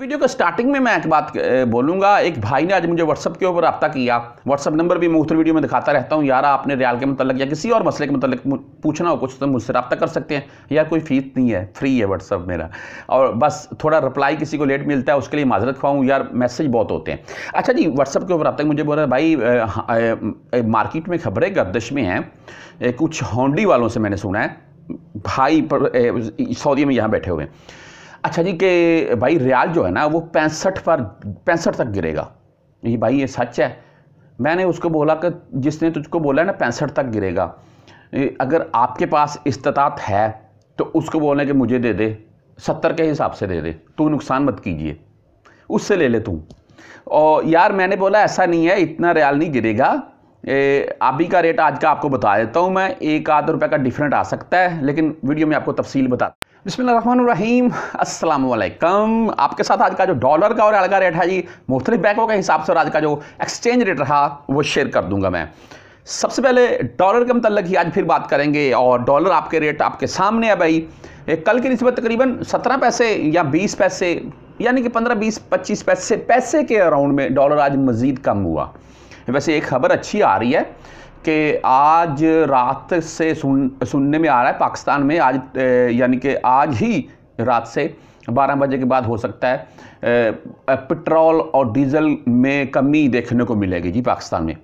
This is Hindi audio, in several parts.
वीडियो के स्टार्टिंग में मैं एक बात बोलूँगा एक भाई ने आज मुझे व्हाट्सअप के ऊपर रब्ता किया व्हाट्सअप नंबर भी मुख्तर वीडियो में दिखाता रहता हूँ यार आपने रियाल के मतलब या किसी और मसले के मतलब पूछना हो कुछ तो मुझसे रब्ता कर सकते हैं यार कोई फ़ीस नहीं है फ्री है व्हाट्सअप मेरा और बस थोड़ा रिप्लाई किसी को लेट मिलता है उसके लिए माजरत खुआऊँ यार मैसेज बहुत होते हैं अच्छा जी व्हाट्सअप के ऊपर रब्ता मुझे बोल रहा है भाई मार्केट में खबरें गर्दिश में हैं कुछ हॉन्डी वालों से मैंने सुना है भाई सऊदी में यहाँ बैठे हुए हैं अच्छा जी कि भाई रियाल जो है ना वो पैंसठ पर पैंसठ तक गिरेगा ये भाई ये सच है मैंने उसको बोला कि जिसने तुझको बोला ना पैंसठ तक गिरेगा अगर आपके पास इस्तात है तो उसको बोलें कि मुझे दे दे सत्तर के हिसाब से दे दे तू नुकसान मत कीजिए उससे ले ले तू और यार मैंने बोला ऐसा नहीं है इतना रियाल नहीं गिरेगा अभी का रेट आज का आपको बता देता हूँ मैं एक आध रुपये का डिफरेंट आ सकता है लेकिन वीडियो में आपको तफसील बता बसमीम अल्लाम आपके साथ आज का जो डॉलर का और अलग रेट है जी मुख्तलिफ बैंकों के हिसाब से और आज का जो एक्सचेंज रेट रहा वो शेयर कर दूंगा मैं सबसे पहले डॉलर के मतलब ही आज फिर बात करेंगे और डॉलर आपके रेट आपके सामने है भाई कल की नस्बत तकरीबन सत्रह पैसे या बीस पैसे यानी कि पंद्रह बीस पच्चीस पैसे पैसे के अराउंड में डॉलर आज मज़ीद कम हुआ वैसे एक खबर अच्छी आ रही है कि आज रात से सुन सुनने में आ रहा है पाकिस्तान में आज यानी कि आज ही रात से 12 बजे के बाद हो सकता है पेट्रोल और डीजल में कमी देखने को मिलेगी जी पाकिस्तान में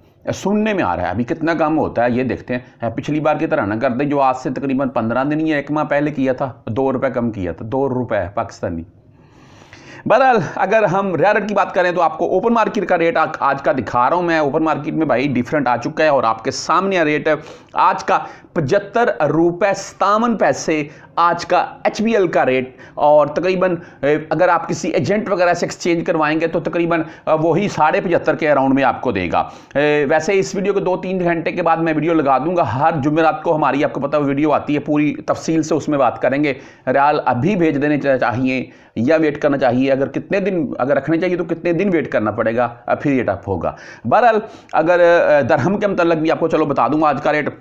सुनने में आ रहा है अभी कितना कम होता है ये देखते हैं पिछली बार की तरह ना कर दें जो आज से तकरीबन पंद्रह दिन या एक माह पहले किया था दो रुपये कम किया था दो रुपये पाकिस्तानी बहरहाल अगर हम रेयर की बात करें तो आपको ओपन मार्केट का रेट आज का दिखा रहा हूं मैं ओपन मार्केट में भाई डिफरेंट आ चुका है और आपके सामने रेट आज का पचहत्तर रुपये सतावन पैसे आज का एच का रेट और तकरीबन अगर आप किसी एजेंट वगैरह से एक्सचेंज करवाएंगे तो तकरीबन वही साढ़े पचहत्तर के अराउंड में आपको देगा वैसे इस वीडियो को दो तीन घंटे के बाद मैं वीडियो लगा दूंगा हर जुमेरात को हमारी आपको पता है वीडियो आती है पूरी तफसील से उसमें बात करेंगे रियाल अभी भेज देने चाहिए या वेट करना चाहिए अगर कितने दिन अगर रखने चाहिए तो कितने दिन वेट करना पड़ेगा फिर रेट अप होगा बहरहाल अगर दरहम के मतलब भी आपको चलो बता दूंगा आज का रेट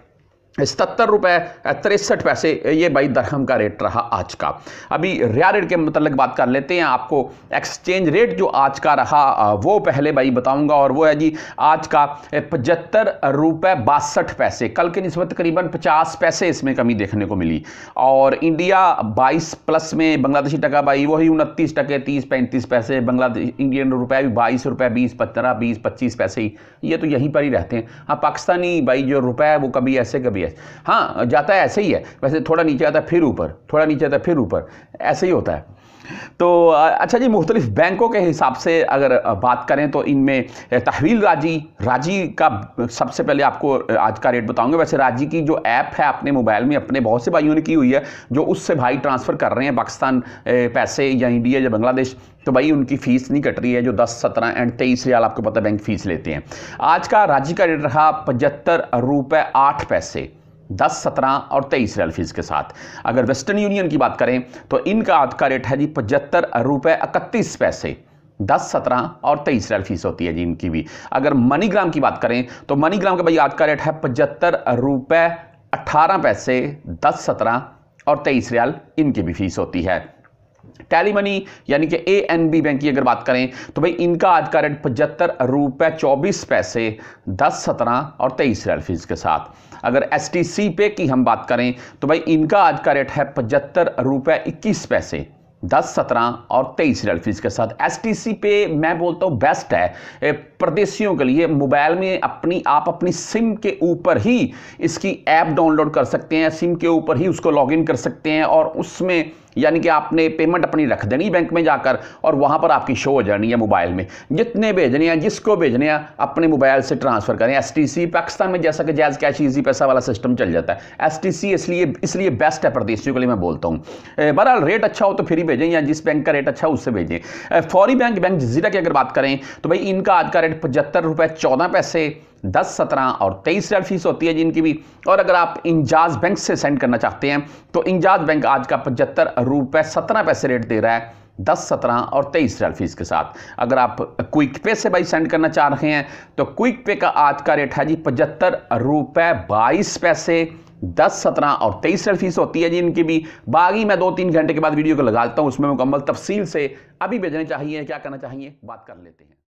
सतर रुपये तिरसठ पैसे ये भाई दरहम का रेट रहा आज का अभी रिया रेट के मतलब बात कर लेते हैं आपको एक्सचेंज रेट जो आज का रहा वो पहले भाई बताऊंगा और वो है जी आज का पचहत्तर रुपये बासठ पैसे कल के नस्बत करीबन पचास पैसे इसमें कमी देखने को मिली और इंडिया बाईस प्लस में बांग्लादेशी टका भाई वही उनतीस टके तीस पैंतीस पैसे बांग्लादेश इंडियन रुपये भी बाईस रुपये बीस पंद्रह बीस पच्चीस पैसे ही ये तो यहीं पर ही रहते हैं हाँ पाकिस्तानी भाई जो रुपये वो कभी ऐसे कभी यस हाँ जाता है ऐसे ही है वैसे थोड़ा नीचे आता है फिर ऊपर थोड़ा नीचे आता है फिर ऊपर ऐसे ही होता है तो अच्छा जी मुख्तलिफ बैंकों के हिसाब से अगर बात करें तो इनमें तहवील राजी राजी का सबसे पहले आपको आज का रेट बताऊंगा वैसे राजी की जो ऐप है अपने मोबाइल में अपने बहुत से भाइयों ने की हुई है जो उससे भाई ट्रांसफ़र कर रहे हैं पाकिस्तान पैसे या इंडिया या बांग्लादेश तो भाई उनकी फीस नहीं कट रही है जो 10, 17 एंड 23 रियाल आपको पता है बैंक फीस लेते हैं आज का राज्य का रेट रहा पचहत्तर रुपए आठ पैसे दस सत्रह और तेईस रियाल फीस के साथ अगर वेस्टर्न यूनियन की बात करें तो इनका आज का रेट है जी पचहत्तर रुपए इकतीस पैसे दस सत्रह और तेईस रियल फीस होती है जी इनकी भी अगर मनीग्राम की बात करें तो मनीग्राम का भाई आज का रेट है पचहत्तर रुपए अठारह पैसे दस सत्रह और तेईस रियाल इनकी भी फीस होती है टैली मनी यानी कि ए एन बी बैंक की अगर बात करें तो भाई इनका आज का रेट पचहत्तर रुपए चौबीस पैसे दस सत्रह और तेईस रेल फीस के साथ अगर एस टी सी पे की हम बात करें तो भाई इनका आज का रेट है पचहत्तर रुपए इक्कीस पैसे दस सत्रह और तेईस रेल फीस के साथ एस टी सी पे मैं बोलता हूँ बेस्ट है प्रदेशियों के लिए मोबाइल में अपनी आप अपनी सिम के ऊपर ही इसकी ऐप डाउनलोड कर सकते हैं सिम के ऊपर ही उसको लॉगिन कर सकते हैं और उसमें यानी कि आपने पेमेंट अपनी रख देनी बैंक में जाकर और वहाँ पर आपकी शो हो जानी है मोबाइल में जितने भेजने हैं जिसको भेजने हैं अपने मोबाइल से ट्रांसफ़र करें एस पाकिस्तान में जैसा कि जैज़ कैश ईजी पैसा वाला सिस्टम चल जाता है एस इसलिए इसलिए बेस्ट है प्रदेशियों के लिए मैं बोलता हूँ बहरहाल रेट अच्छा हो तो फिर ही भेजें या जिस बैंक का रेट अच्छा हो उससे भेजें फौरी बैंक बैंक जीरा की अगर बात करें तो भाई इनका आज का रेट पचहत्तर रुपये चौदह पैसे दस सत्रह और तेईस हज़ार फीस होती है जिनकी भी और अगर आप इंजाज बैंक से सेंड करना चाहते हैं तो इंजाज बैंक आज का पचहत्तर रुपये सत्रह पैसे रेट दे रहा है दस सत्रह और तेईस हज़ार फीस के साथ अगर आप क्विक पे से भाई सेंड करना चाह रहे हैं तो क्विक पे का आज का रेट है जी पचहत्तर रुपये बाईस पैसे दस सत्रह और तेईस हज़ार फीस होती है जी इनकी भी बाकी मैं दो तीन घंटे के बाद वीडियो को लगा देता हूँ उसमें मुकम्मल तफसील से अभी भेजने चाहिए क्या करना चाहिए बात कर लेते हैं